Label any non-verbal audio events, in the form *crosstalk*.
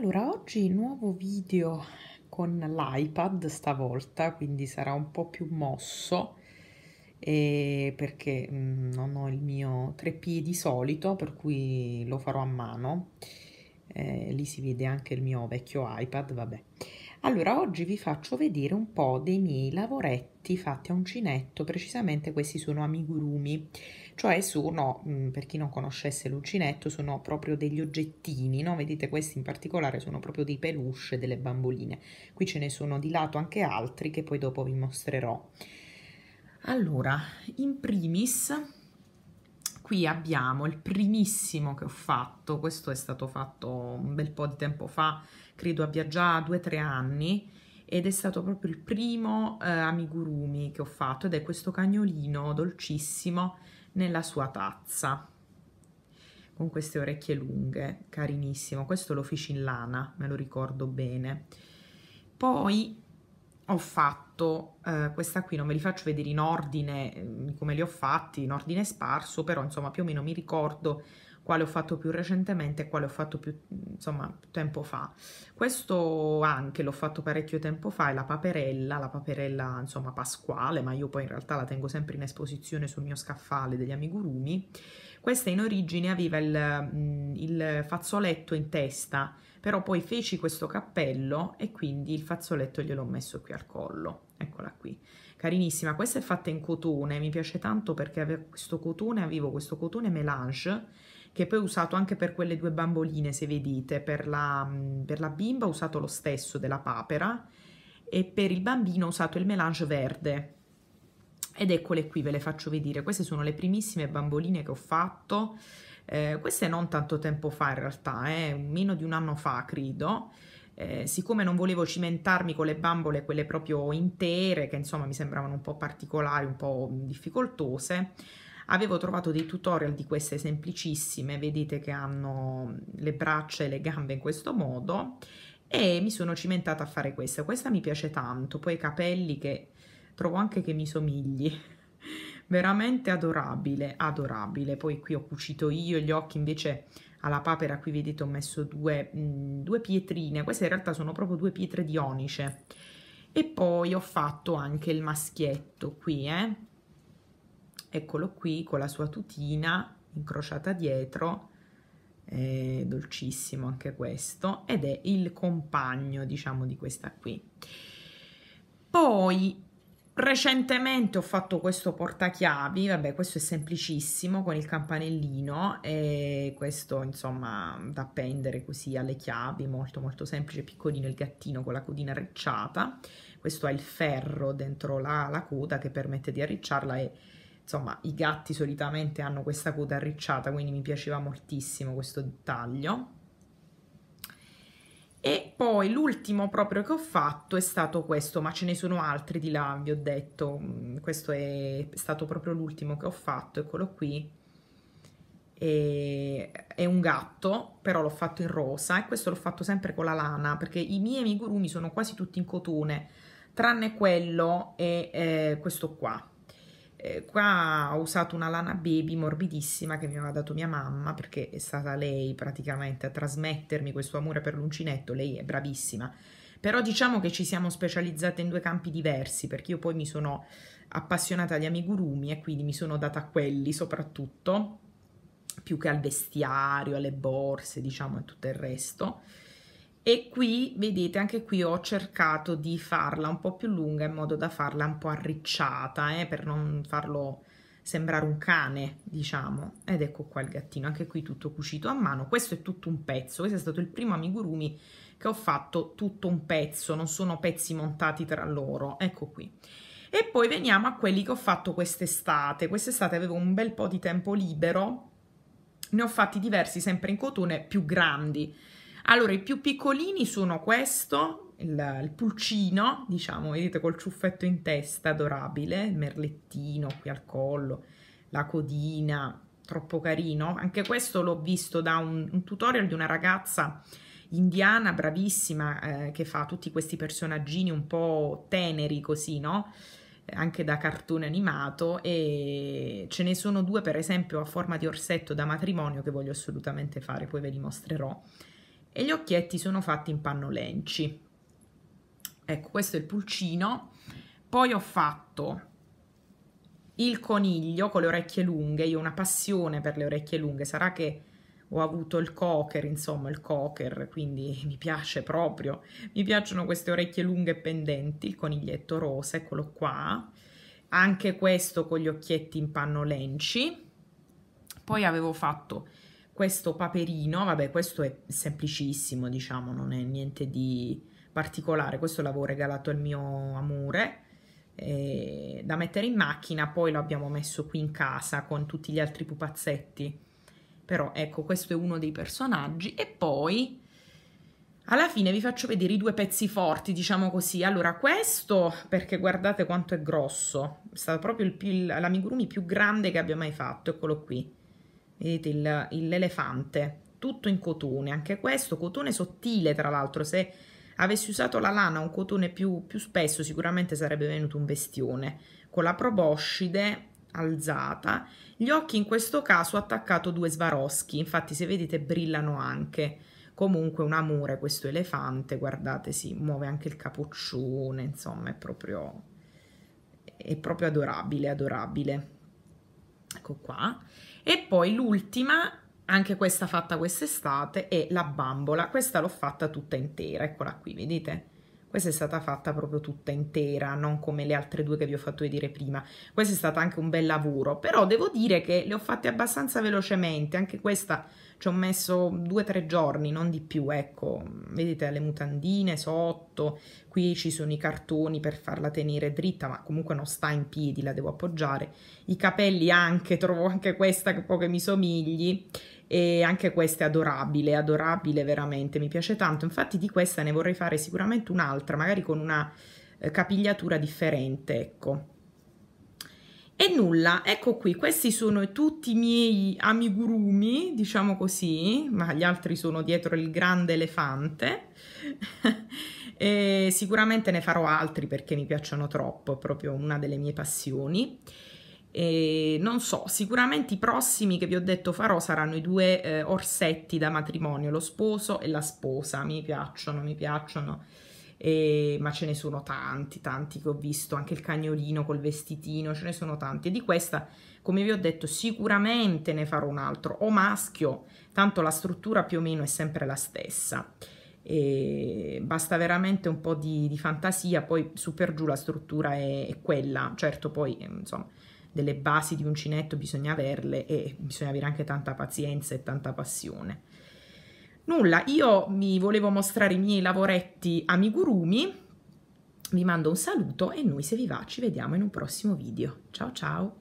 Allora, oggi nuovo video con l'iPad stavolta, quindi sarà un po' più mosso eh, perché mh, mm, non ho il mio tre piedi solito, per cui lo farò a mano eh, lì si vede anche il mio vecchio iPad, vabbè. Allora, oggi vi faccio vedere un po' dei miei lavoretti fatti a uncinetto, precisamente questi sono amigurumi, cioè sono, mm, per chi non conoscesse l'uncinetto, sono proprio degli oggettini, no? Vedete questi in particolare sono proprio dei peluche, delle bamboline. Qui ce ne sono di lato anche altri che poi dopo vi mostrerò. Allora, in primis qui abbiamo il primissimo che ho fatto, questo è stato fatto un bel po' di tempo fa, credo abbia già due o tre anni, ed è stato proprio il primo eh, amigurumi che ho fatto ed è questo cagnolino dolcissimo nella sua tazza con queste orecchie lunghe, carinissimo, questo lo feci in lana, me lo ricordo bene. Poi ho fatto eh, questa qui, non ve li faccio vedere in ordine mm, come li ho fatti, in ordine sparso, però insomma più o meno mi ricordo quale ho fatto più recentemente e quale ho fatto più mm, insomma tempo fa. Questo anche l'ho fatto parecchio tempo fa, è la paperella, la paperella insomma pasquale, ma io poi in realtà la tengo sempre in esposizione sul mio scaffale degli amigurumi. Questa in origine aveva il, mm, il fazzoletto in testa, però poi feci questo cappello e quindi il fazzoletto gliel'ho messo qui al collo, eccola qui, carinissima, questa è fatta in cotone, mi piace tanto perché avevo questo cotone, avevo questo cotone melange, che poi ho usato anche per quelle due bamboline se vedete, per la, per la bimba ho usato lo stesso della papera e per il bambino ho usato il melange verde, ed eccole qui ve le faccio vedere queste sono le primissime bamboline che ho fatto eh, questo è non tanto tempo fa in realtà, eh, meno di un anno fa credo. Eh, siccome non volevo cimentarmi con le bambole, quelle proprio intere, che insomma mi sembravano un po' particolari, un po' difficoltose, avevo trovato dei tutorial di queste semplicissime, vedete che hanno le braccia e le gambe in questo modo, e mi sono cimentata a fare questa. Questa mi piace tanto, poi i capelli che trovo anche che mi somigli veramente adorabile, adorabile. Poi qui ho cucito io gli occhi invece alla papera, qui vedete ho messo due, mh, mm, due pietrine, queste in realtà sono proprio due pietre di onice. E poi ho fatto anche il maschietto qui, eh? eccolo qui con la sua tutina incrociata dietro, è dolcissimo anche questo, ed è il compagno diciamo di questa qui. Poi Recentemente ho fatto questo portachiavi, vabbè questo è semplicissimo con il campanellino e questo insomma da appendere così alle chiavi, molto molto semplice, piccolino il gattino con la codina arricciata, questo ha il ferro dentro la, la coda che permette di arricciarla e insomma i gatti solitamente hanno questa coda arricciata quindi mi piaceva moltissimo questo dettaglio e poi l'ultimo proprio che ho fatto è stato questo, ma ce ne sono altri di là, vi ho detto, mm, questo è stato proprio l'ultimo che ho fatto, eccolo qui, e, è un gatto, però l'ho fatto in rosa e questo l'ho fatto sempre con la lana, perché i miei amigurumi sono quasi tutti in cotone, tranne quello e eh, questo qua, eh, qua ho usato una lana baby morbidissima che mi aveva dato mia mamma perché è stata lei praticamente a trasmettermi questo amore per l'uncinetto, lei è bravissima. Però diciamo che ci siamo specializzate in due campi diversi perché io poi mi sono appassionata agli amigurumi e quindi mi sono data a quelli soprattutto più che al vestiario, alle borse, diciamo, e tutto il resto e qui vedete anche qui ho cercato di farla un po' più lunga in modo da farla un po' arricciata eh, per non farlo sembrare un cane diciamo ed ecco qua il gattino anche qui tutto cucito a mano questo è tutto un pezzo questo è stato il primo amigurumi che ho fatto tutto un pezzo non sono pezzi montati tra loro ecco qui e poi veniamo a quelli che ho fatto quest'estate quest'estate avevo un bel po' di tempo libero ne ho fatti diversi sempre in cotone più grandi allora, i più piccolini sono questo, il, il pulcino, diciamo, vedete col ciuffetto in testa, adorabile, il merlettino qui al collo, la codina, troppo carino. Anche questo l'ho visto da un, un, tutorial di una ragazza indiana bravissima eh, che fa tutti questi personaggini un po' teneri così, no? anche da cartone animato e ce ne sono due per esempio a forma di orsetto da matrimonio che voglio assolutamente fare, poi ve li mostrerò e gli occhietti sono fatti in panno lenci. Ecco, questo è il pulcino. Poi ho fatto il coniglio con le orecchie lunghe, io ho una passione per le orecchie lunghe, sarà che ho avuto il cocker, insomma il cocker, quindi *laughs* mi piace proprio, mi piacciono queste orecchie lunghe pendenti, il coniglietto rosa, eccolo qua, anche questo con gli occhietti in panno lenci, poi avevo fatto questo paperino, vabbè questo è semplicissimo diciamo, non è niente di particolare, questo l'avevo regalato al mio amore eh, da mettere in macchina, poi lo abbiamo messo qui in casa con tutti gli altri pupazzetti, però ecco questo è uno dei personaggi e poi alla fine vi faccio vedere i due pezzi forti, diciamo così. Allora, questo, perché guardate quanto è grosso, è stato proprio l'amigurumi più grande che abbia mai fatto, eccolo qui vedete il, l'elefante, tutto in cotone, anche questo cotone sottile tra l'altro, se avessi usato la lana un cotone più, più spesso sicuramente sarebbe venuto un bestione, con la proboscide alzata, gli occhi in questo caso ho attaccato due svaroschi, infatti se vedete brillano anche, comunque un amore questo elefante, guardate si muove anche il capoccione, insomma è proprio, è proprio adorabile, adorabile ecco qua. E poi l'ultima, anche questa fatta quest'estate, è la bambola. Questa l'ho fatta tutta intera, eccola qui, vedete? Questa è stata fatta proprio tutta intera, non come le altre due che vi ho fatto vedere prima. Questo è stato anche un bel lavoro, però devo dire che le ho fatte abbastanza velocemente, anche questa ci ho messo due o tre giorni, non di più, ecco, vedete le mutandine sotto, qui ci sono i cartoni per farla tenere dritta, ma comunque non sta in piedi, la devo appoggiare, i capelli anche, *laughs* trovo anche questa che poco mi somigli, e anche questa è adorabile, adorabile veramente, mi piace tanto, infatti di questa ne vorrei fare sicuramente un'altra, magari con una eh, capigliatura differente, ecco. E nulla, ecco qui, questi sono tutti i miei amigurumi, diciamo così, ma gli altri sono dietro il grande elefante. *laughs* sicuramente ne farò altri perché mi piacciono troppo, è proprio una delle mie passioni. E non so, sicuramente i prossimi che vi ho detto farò saranno i due eh, orsetti da matrimonio, lo sposo e la sposa, mi piacciono, mi piacciono e, ma ce ne sono tanti, tanti che ho visto, anche il cagnolino col vestitino, ce ne sono tanti e di questa, come vi ho detto, sicuramente ne farò un altro o maschio, tanto la struttura più o meno è sempre la stessa. E basta veramente un po' di, di, fantasia, poi su per giù la struttura è, è quella, certo poi eh, insomma delle basi di uncinetto bisogna averle e bisogna avere anche tanta pazienza e tanta passione. Nulla, io mi volevo mostrare i miei lavoretti amigurumi, vi mando un saluto e noi se vi va ci vediamo in un prossimo video. Ciao ciao!